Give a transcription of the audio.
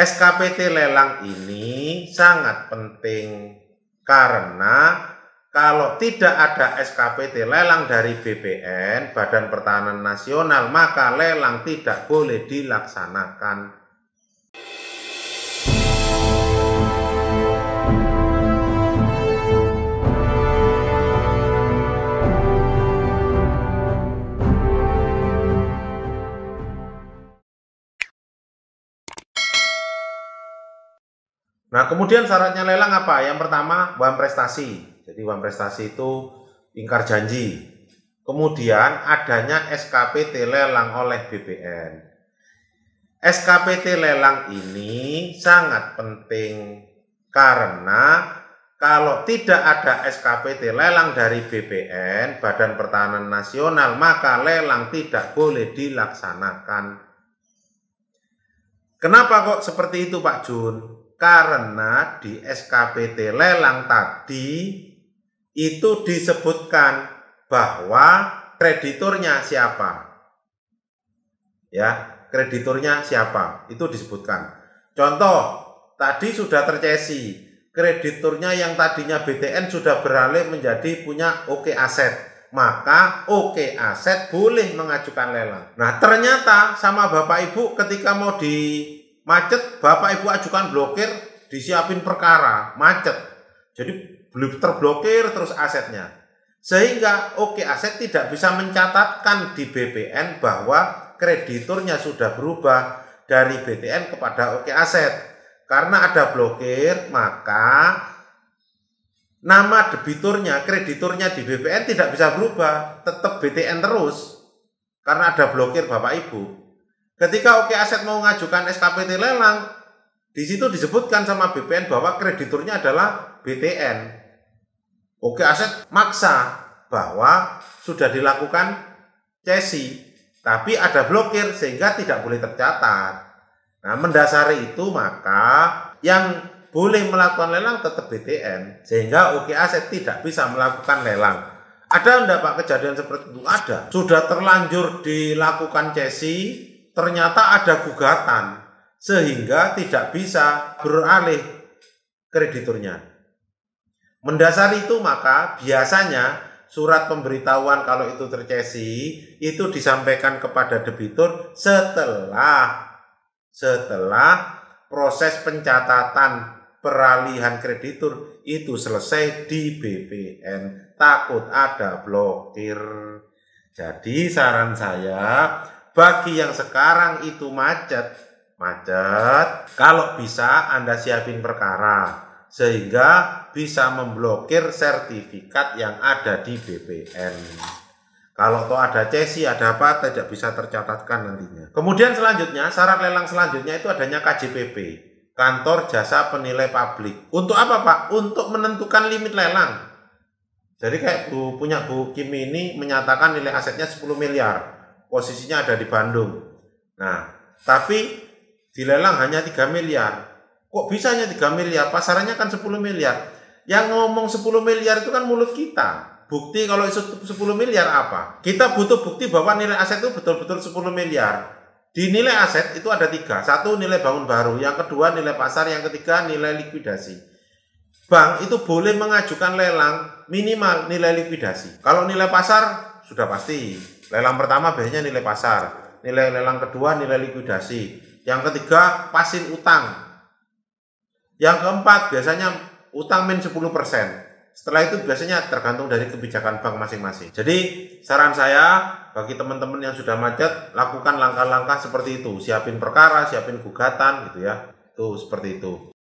SKPT lelang ini sangat penting karena kalau tidak ada SKPT lelang dari BPN, Badan Pertahanan Nasional, maka lelang tidak boleh dilaksanakan. Nah, kemudian syaratnya lelang apa? Yang pertama, uang prestasi. Jadi uang prestasi itu ingkar janji. Kemudian adanya SKPT lelang oleh BPN. SKPT lelang ini sangat penting karena kalau tidak ada SKPT lelang dari BPN, Badan Pertahanan Nasional, maka lelang tidak boleh dilaksanakan. Kenapa kok seperti itu Pak Jun? Karena di SKPT lelang tadi itu disebutkan bahwa krediturnya siapa. Ya, krediturnya siapa? Itu disebutkan. Contoh, tadi sudah tercesi, krediturnya yang tadinya BTN sudah beralih menjadi punya OK Aset. Maka OK Aset boleh mengajukan lelang. Nah, ternyata sama Bapak Ibu ketika mau di Macet, Bapak Ibu ajukan blokir, disiapin perkara, macet. Jadi belum terblokir terus asetnya. Sehingga oke okay, aset tidak bisa mencatatkan di BPN bahwa krediturnya sudah berubah dari BTN kepada oke okay aset. Karena ada blokir, maka nama debiturnya, krediturnya di BPN tidak bisa berubah, tetap BTN terus karena ada blokir Bapak Ibu. Ketika Oke Aset mau mengajukan SKPT lelang, di situ disebutkan sama BPN bahwa krediturnya adalah BTN. Oke Aset maksa bahwa sudah dilakukan cesi, tapi ada blokir sehingga tidak boleh tercatat. Nah, mendasari itu maka yang boleh melakukan lelang tetap BTN sehingga Oke Aset tidak bisa melakukan lelang. Ada enggak Pak kejadian seperti itu? Ada. Sudah terlanjur dilakukan cesi, ternyata ada gugatan sehingga tidak bisa beralih krediturnya. Mendasar itu maka biasanya surat pemberitahuan kalau itu tercesi itu disampaikan kepada debitur setelah setelah proses pencatatan peralihan kreditur itu selesai di BPN takut ada blokir. Jadi saran saya bagi yang sekarang itu macet, macet, kalau bisa Anda siapin perkara sehingga bisa memblokir sertifikat yang ada di BPN. Kalau toh ada cesi, ada apa tidak bisa tercatatkan nantinya. Kemudian selanjutnya, syarat lelang selanjutnya itu adanya KJPP, Kantor Jasa Penilai Publik. Untuk apa Pak? Untuk menentukan limit lelang. Jadi kayak Bu punya Bu Kim ini menyatakan nilai asetnya 10 miliar posisinya ada di Bandung. Nah, tapi dilelang hanya 3 miliar. Kok bisa hanya 3 miliar? Pasarannya kan 10 miliar. Yang ngomong 10 miliar itu kan mulut kita. Bukti kalau itu 10 miliar apa? Kita butuh bukti bahwa nilai aset itu betul-betul 10 miliar. Di nilai aset itu ada tiga. Satu nilai bangun baru, yang kedua nilai pasar, yang ketiga nilai likuidasi. Bank itu boleh mengajukan lelang minimal nilai likuidasi. Kalau nilai pasar sudah pasti Lelang pertama biasanya nilai pasar, nilai lelang kedua nilai likuidasi, yang ketiga pasin utang. Yang keempat biasanya utang min 10%. Setelah itu biasanya tergantung dari kebijakan bank masing-masing. Jadi saran saya bagi teman-teman yang sudah macet, lakukan langkah-langkah seperti itu. Siapin perkara, siapin gugatan gitu ya. Tuh seperti itu.